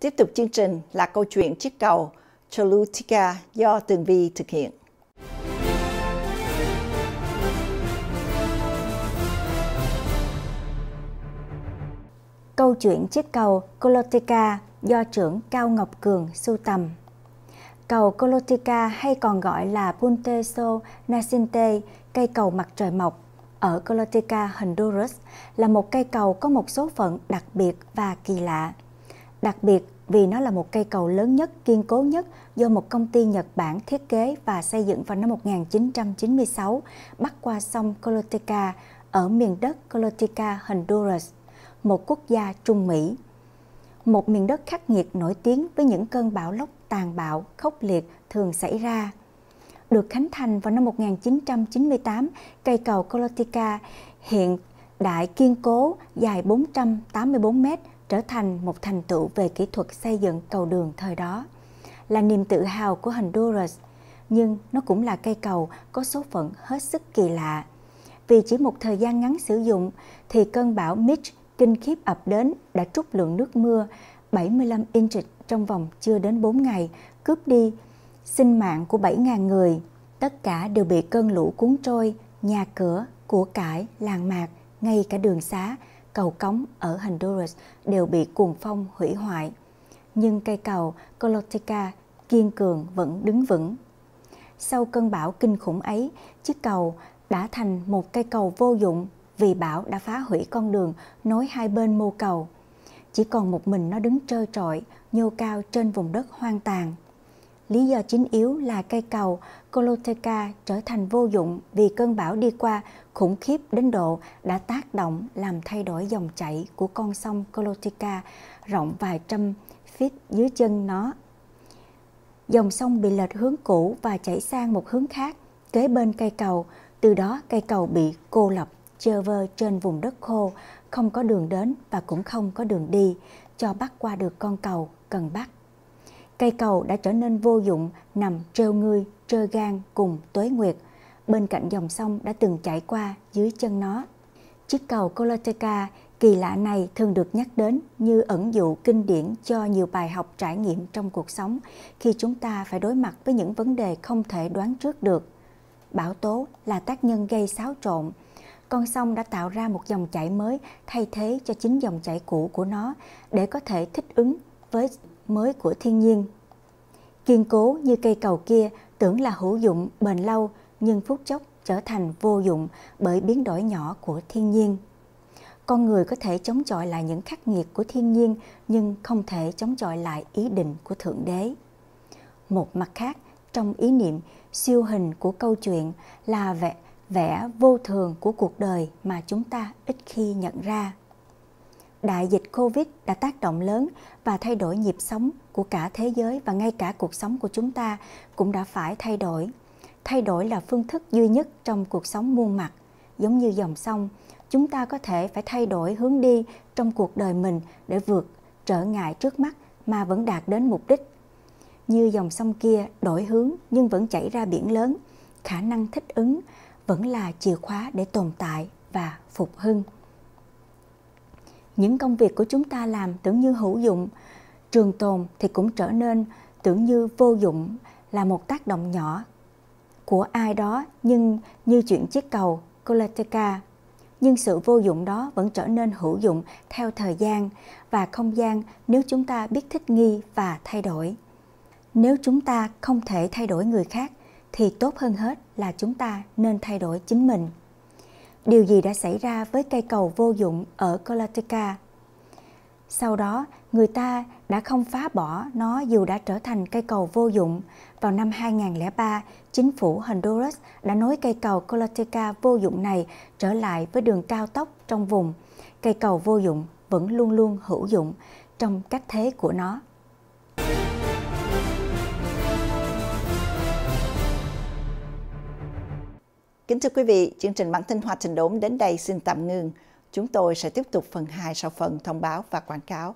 Tiếp tục chương trình là câu chuyện chiếc cầu Cholutica do Tường Vi thực hiện. Câu chuyện chiếc cầu Colotica do trưởng Cao Ngọc Cường sưu tầm. Cầu Colotica hay còn gọi là Punte Sol Nascente, cây cầu mặt trời mọc, ở Colotica Honduras là một cây cầu có một số phận đặc biệt và kỳ lạ đặc biệt vì nó là một cây cầu lớn nhất, kiên cố nhất do một công ty Nhật Bản thiết kế và xây dựng vào năm 1996 bắc qua sông Colotica ở miền đất Colotica Honduras, một quốc gia Trung Mỹ. Một miền đất khắc nghiệt nổi tiếng với những cơn bão lốc tàn bạo, khốc liệt thường xảy ra. Được khánh thành vào năm 1998, cây cầu Colotica hiện đại kiên cố dài 484 mét trở thành một thành tựu về kỹ thuật xây dựng cầu đường thời đó. Là niềm tự hào của Honduras, nhưng nó cũng là cây cầu có số phận hết sức kỳ lạ. Vì chỉ một thời gian ngắn sử dụng thì cơn bão Mitch kinh khiếp ập đến đã trút lượng nước mưa 75 inch trong vòng chưa đến 4 ngày, cướp đi sinh mạng của 7.000 người. Tất cả đều bị cơn lũ cuốn trôi, nhà cửa, của cải, làng mạc, ngay cả đường xá cầu cống ở Honduras đều bị cuồng phong hủy hoại. Nhưng cây cầu Colotica kiên cường vẫn đứng vững. Sau cơn bão kinh khủng ấy, chiếc cầu đã thành một cây cầu vô dụng vì bão đã phá hủy con đường nối hai bên mô cầu. Chỉ còn một mình nó đứng trơ trọi, nhô cao trên vùng đất hoang tàn lý do chính yếu là cây cầu Coloteca trở thành vô dụng vì cơn bão đi qua khủng khiếp đến độ đã tác động làm thay đổi dòng chảy của con sông Coloteca rộng vài trăm feet dưới chân nó. Dòng sông bị lệch hướng cũ và chảy sang một hướng khác, kế bên cây cầu, từ đó cây cầu bị cô lập, chơ vơ trên vùng đất khô, không có đường đến và cũng không có đường đi, cho bắt qua được con cầu cần bắt cây cầu đã trở nên vô dụng, nằm treo ngươi, trơ gan cùng tuế nguyệt. Bên cạnh dòng sông đã từng chảy qua dưới chân nó. Chiếc cầu Koloteca kỳ lạ này thường được nhắc đến như ẩn dụ kinh điển cho nhiều bài học trải nghiệm trong cuộc sống khi chúng ta phải đối mặt với những vấn đề không thể đoán trước được. Bão tố là tác nhân gây xáo trộn. Con sông đã tạo ra một dòng chảy mới thay thế cho chính dòng chảy cũ của nó để có thể thích ứng với mới của thiên nhiên. Kiên cố như cây cầu kia tưởng là hữu dụng, bền lâu, nhưng phút chốc trở thành vô dụng bởi biến đổi nhỏ của thiên nhiên. Con người có thể chống chọi lại những khắc nghiệt của thiên nhiên nhưng không thể chống chọi lại ý định của Thượng Đế. Một mặt khác, trong ý niệm siêu hình của câu chuyện là vẽ, vẽ vô thường của cuộc đời mà chúng ta ít khi nhận ra đại dịch Covid đã tác động lớn và thay đổi nhịp sống của cả thế giới và ngay cả cuộc sống của chúng ta cũng đã phải thay đổi. Thay đổi là phương thức duy nhất trong cuộc sống muôn mặt, giống như dòng sông, chúng ta có thể phải thay đổi hướng đi trong cuộc đời mình để vượt trở ngại trước mắt mà vẫn đạt đến mục đích. Như dòng sông kia đổi hướng nhưng vẫn chảy ra biển lớn, khả năng thích ứng vẫn là chìa khóa để tồn tại và phục hưng những công việc của chúng ta làm tưởng như hữu dụng, trường tồn thì cũng trở nên tưởng như vô dụng là một tác động nhỏ của ai đó nhưng như chuyện chiếc cầu Colateca. Nhưng sự vô dụng đó vẫn trở nên hữu dụng theo thời gian và không gian nếu chúng ta biết thích nghi và thay đổi. Nếu chúng ta không thể thay đổi người khác thì tốt hơn hết là chúng ta nên thay đổi chính mình điều gì đã xảy ra với cây cầu vô dụng ở Karnataka. Sau đó, người ta đã không phá bỏ nó dù đã trở thành cây cầu vô dụng. Vào năm 2003, chính phủ Honduras đã nối cây cầu Coloteca vô dụng này trở lại với đường cao tốc trong vùng. Cây cầu vô dụng vẫn luôn luôn hữu dụng trong cách thế của nó. Kính thưa quý vị, chương trình bản tin Hoa Trình đốm đến đây xin tạm ngừng. Chúng tôi sẽ tiếp tục phần 2 sau phần thông báo và quảng cáo.